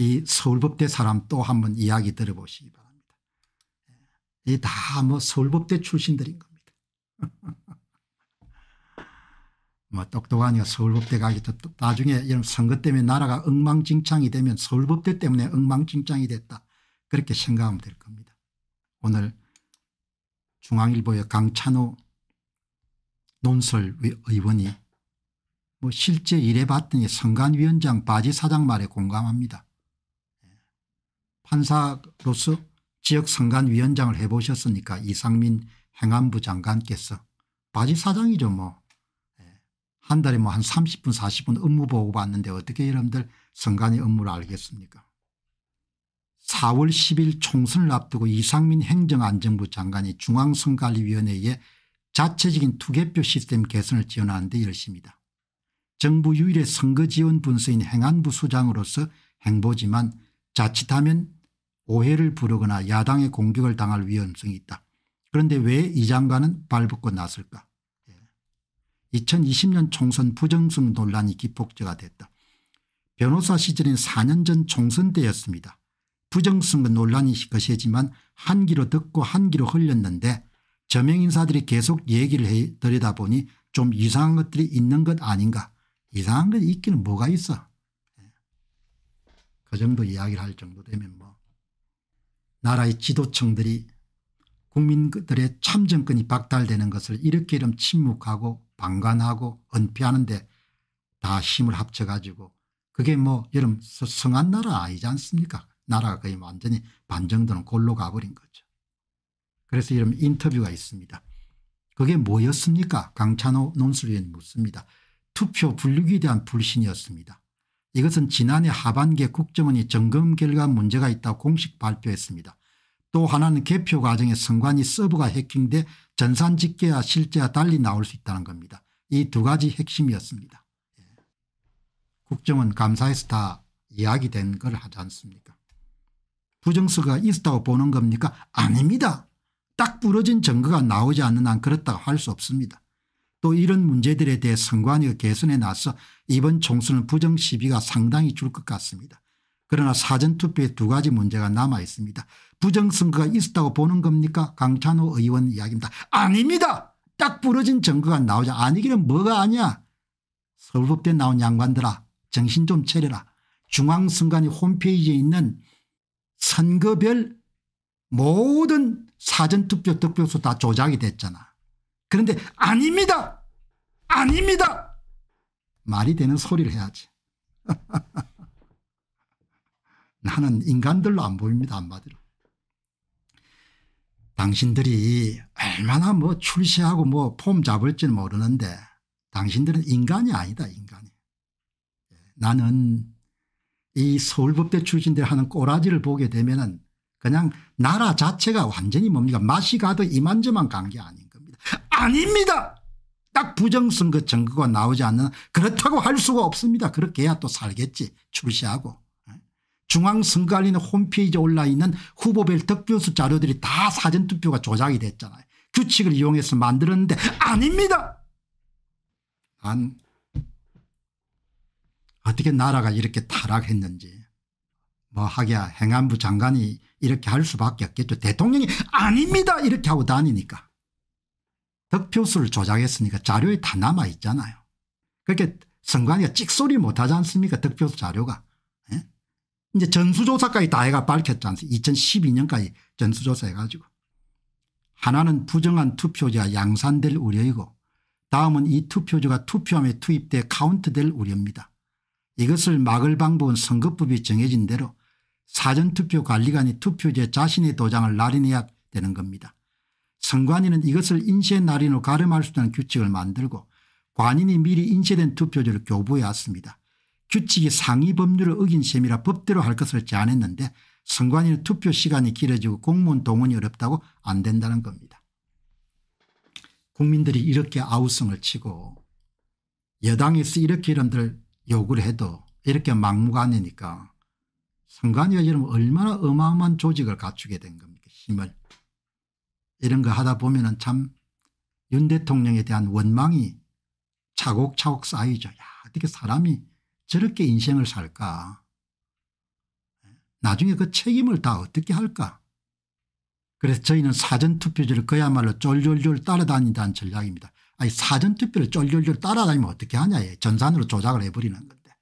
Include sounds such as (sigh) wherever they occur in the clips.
이 서울법대 사람 또 한 번 이야기 들어보시기 바랍니다. 예. 이다뭐 서울법대 출신들인 겁니다. (laughs) 뭐 똑똑하니까 서울법대 가겠다. 나중에 이런 선거 때문에 나라가 엉망진창이 되면 서울법대 때문에 엉망진창이 됐다. 그렇게 생각하면 될 겁니다. 오늘 중앙일보의 강찬호 논설 의원이 뭐 실제 일해봤더니 선관위원장 바지 사장 말에 공감합니다. 판사로서 지역선관위원장을 해보셨으니까 이상민 행안부 장관께서 바지 사장이죠 뭐. 예. 한 달에 뭐 한 30분 40분 업무 보고 봤는데 어떻게 여러분들 선관위 업무를 알겠습니까 4월 10일 총선을 앞두고 이상민 행정안전부 장관이 중앙선관위위원회에 자체적인 투개표 시스템 개선을 지원하는 데 열심이다. 정부 유일의 선거지원 분수인 행안부 수장으로서 행보지만 자칫하면 오해를 부르거나 야당의 공격을 당할 위험성이 있다. 그런데 왜 이 장관은 발벗고 나설까 2020년 예. 총선 부정승 논란이 기폭제가 됐다. 변호사 시절인 4년 전 총선 때였습니다. 부정승거 논란이 거세지만 한 귀로 듣고 한 귀로 흘렸는데 저명 인사들이 계속 얘기를 해 들여다보니 좀 이상한 것들이 있는 것 아닌가 이상한 것 있기는 뭐가 있어 예. 그 정도 이야기를 할 정도 되면 뭐 나라의 지도층들이 국민들의 참정권이 박탈되는 것을 이렇게 이름 침묵하고 방관하고 은폐하는데 다 힘을 합쳐가지고 그게 뭐 여름 성한 나라 아니지 않습니까 나라가 거의 완전히 반정도는 골로 가버린 거죠. 그래서 이런 인터뷰가 있습니다. 그게 뭐였습니까 강찬호 논술위원이 묻습니다. 투표 분류기에 대한 불신이었습니다. 이것은 지난해 하반기에 국정원이 점검 결과 문제가 있다고 공식 발표했습니다. 또 하나는 개표 과정에 선관위 서버가 해킹돼 전산 집계와 실제와 달리 나올 수 있다는 겁니다. 이 두 가지 핵심이었습니다. 예. 국정원 감사에서 다 이야기된 걸 하지 않습니까 부정수가 있었다고 보는 겁니까 아닙니다. 딱 부러진 증거가 나오지 않는 한 그렇다고 할 수 없습니다. 또 이런 문제들에 대해 선관위가 개선해 나서 이번 총선은 부정 시비가 상당히 줄 것 같습니다. 그러나 사전투표에 두 가지 문제가 남아 있습니다. 부정선거가 있었다고 보는 겁니까 강찬호 의원 이야기입니다. 아닙니다. 딱 부러진 증거가 나오자 아니기는 뭐가 아니야. 서울법대 나온 양반들아 정신 좀 차려라. 중앙선관위 홈페이지에 있는 선거별 모든 사전투표 득표수 다 조작이 됐잖아. 그런데 아닙니다. 아닙니다. 말이 되는 소리를 해야지. (laughs) 나는 인간들로 안 보입니다. 한마디로. 당신들이 얼마나 뭐 출시하고 뭐 폼 잡을지는 모르는데 당신들은 인간이 아니다 인간이. 나는 이 서울법대 출신들 하는 꼬라지를 보게 되면 은 그냥 나라 자체가 완전히 뭡니까 맛이 가도 이만저만 간게아닌 아닙니다. 딱 부정선거 정거가 나오지 않는 그렇다고 할 수가 없습니다. 그렇게 해야 또 살겠지 출시하고. 예? 중앙선거관리는 홈페이지에 올라있는 후보별 득표수 자료들이 다 사전투표가 조작이 됐잖아요. 규칙을 이용해서 만들었는데 아닙니다. 난 어떻게 나라가 이렇게 타락했는지 뭐 하기야 행안부 장관이 이렇게 할 수밖에 없겠죠. 대통령이 아닙니다 이렇게 하고 다니니까. 득표수를 조작했으니까 자료에 다 남아 있잖아요. 그렇게 선관위가 찍소리 못하지 않습니까 득표수 자료가. 예? 이제 전수조사까지 다 해가 밝혔지 않습니까 2012년까지 전수조사 해가지고. 하나는 부정한 투표자 양산될 우려이고 다음은 이 투표지가 투표함에 투입돼 카운트될 우려입니다. 이것을 막을 방법은 선거법이 정해진 대로 사전투표 관리관이 투표제 자신의 도장을 날인해야 되는 겁니다. 선관위는 이것을 인쇄 날인으로 가름할 수 있다는 규칙을 만들고 관인이 미리 인쇄된 투표지를 교부해 왔습니다. 규칙이 상위 법률을 어긴 셈이라 법대로 할 것을 제안했는데 선관위는 투표 시간이 길어지고 공무원 동원이 어렵다고 안 된다는 겁니다. 국민들이 이렇게 아우성을 치고 여당에서 이렇게 이런들 욕을 해도 이렇게 막무가내니까 선관위가 여러분 얼마나 어마어마한 조직을 갖추게 된 겁니까 힘을. 이런 거 하다 보면 참 윤 대통령에 대한 원망이 차곡차곡 쌓이죠. 야 어떻게 사람이 저렇게 인생을 살까 나중에 그 책임을 다 어떻게 할까 그래서 저희는 사전투표제를 그야말로 쫄쫄쫄 따라다닌다는 전략입니다. 아니 사전투표를 쫄쫄쫄 따라다니면 어떻게 하냐 전산으로 조작을 해버리는 건데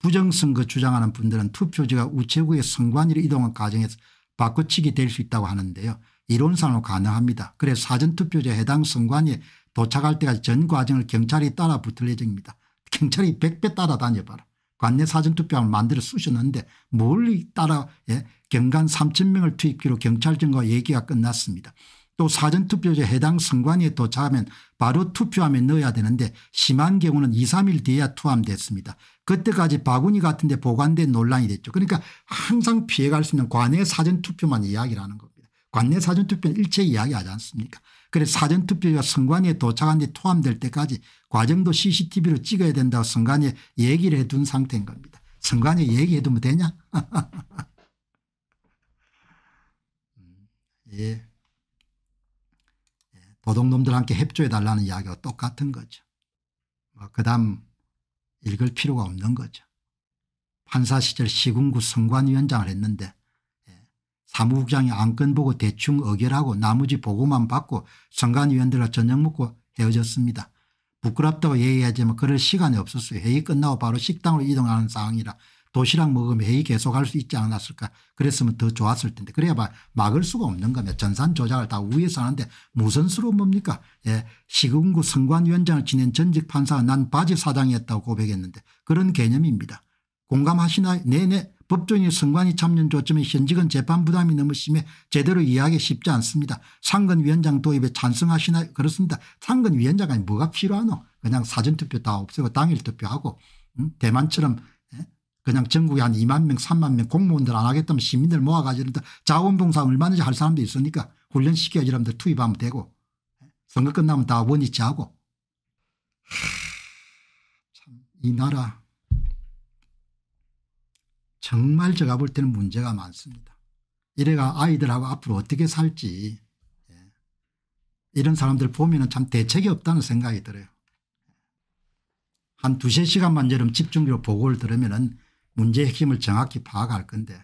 부정선거 주장하는 분들은 투표지가 우체국의 선관위로 이동한 과정에서 바꿔치기 될 수 있다고 하는데요. 이론상으로 가능합니다. 그래서 사전투표제 해당 선관위에 도착할 때까지 전 과정을 경찰이 따라 붙을 예정입니다. 경찰이 100배 따라다녀봐라. 관내 사전투표함을 만들어 쓰셨는데 멀리 따라 예, 경관 3천명을 투입기로 경찰청과 얘기가 끝났습니다. 또 사전투표제 해당 선관위에 도착하면 바로 투표함에 넣어야 되는데 심한 경우는 2, 3일 뒤에야 투함됐습니다. 그때까지 바구니 같은 데 보관된 논란이 됐죠. 그러니까 항상 피해갈 수 있는 관내 사전투표만 이야기를 하는 겁니다. 관내 사전투표는 일체 이야기하지 않습니까 그래서 사전투표가 선관위에 도착한 뒤 포함될 때까지 과정도 CCTV로 찍어야 된다고 선관위에 얘기를 해둔 상태인 겁니다. 선관위에 얘기해 두면 되냐 (laughs) 예. 예. 도둑놈들한테 협조해 달라는 이야기와 똑같은 거죠. 뭐 그다음 읽을 필요가 없는 거죠. 판사 시절 시군구 선관위원장을 했는데 사무국장이 안건 보고 대충 어결하고 나머지 보고만 받고 선관위원들과 저녁 먹고 헤어졌습니다. 부끄럽다고 얘기하지만 그럴 시간이 없었어요. 회의 끝나고 바로 식당으로 이동하는 상황이라 도시락 먹으면 회의 계속할 수 있지 않았을까 그랬으면 더 좋았을 텐데 그래야 봐 막을 수가 없는 겁니다. 전산 조작을 다 위에서 하는데 무슨 수로 뭡니까 예, 시군구 선관위원장을 지낸 전직 판사가 난 바지 사장이었다고 고백했는데 그런 개념입니다. 공감하시나요? 네네 법정의 선관위 참여 조점에 현직은 재판 부담이 너무 심해 제대로 이해하기 쉽지 않습니다. 상근위원장 도입에 찬성하시나 그렇습니다. 상근위원장이 뭐가 필요하노 그냥 사전투표 다 없애고 당일 투표하고 음? 대만처럼 예? 그냥 전국에 한 2만 명 3만 명 공무원들 안 하겠다면 시민들 모아가지고 자원봉사 얼마든지 할 사람도 있으니까 훈련시켜야지 여들 투입하면 되고 예? 선거 끝나면 다 원위치하고 참 이 나라 정말 제가 볼 때는 문제가 많습니다. 이래가 아이들하고 앞으로 어떻게 살지 예. 이런 사람들 보면 참 대책이 없다는 생각이 들어요. 한 두세 시간만 여름 집중적으로 보고를 들으면 문제의 핵심을 정확히 파악할 건데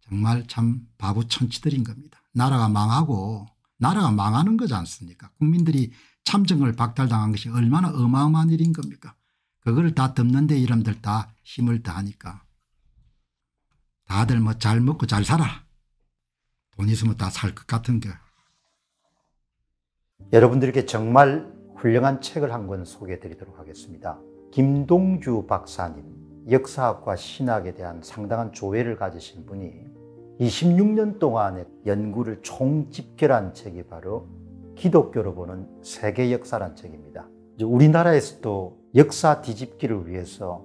정말 참 바보 천치들인 겁니다. 나라가 망하고 나라가 망하는 거지 않습니까 국민들이 참정을 박탈당한 것이 얼마나 어마어마한 일인 겁니까 그걸 다 덮는데 이름들 다 힘을 다하니까 다들 뭐 잘 먹고 잘 살아. 돈 있으면 다 살 것 같은 게. 여러분들에게 정말 훌륭한 책을 한 권 소개해 드리도록 하겠습니다. 김동주 박사님, 역사학과 신학에 대한 상당한 조회를 가지신 분이 26년 동안의 연구를 총집결한 책이 바로 기독교로 보는 세계 역사란 책입니다. 우리나라에서도 역사 뒤집기를 위해서